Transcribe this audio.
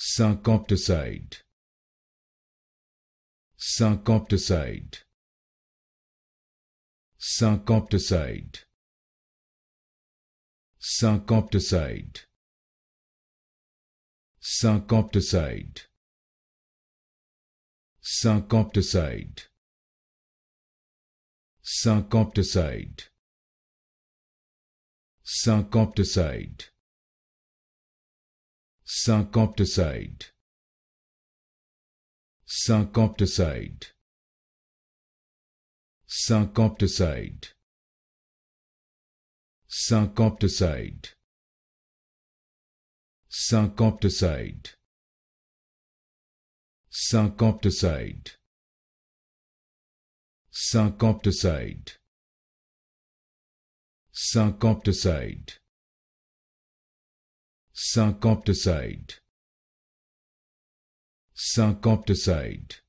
Syncopticide. Syncopticide. Syncopticide. Syncopticide. Syncopticide. Syncopticide. Syncopticide. Syncopticide. Syncopticide. Syncopticide. Syncopticide. Syncopticide. Syncopticide. Syncopticide. Syncopticide. Syncopticide cinquante-side cinquante-side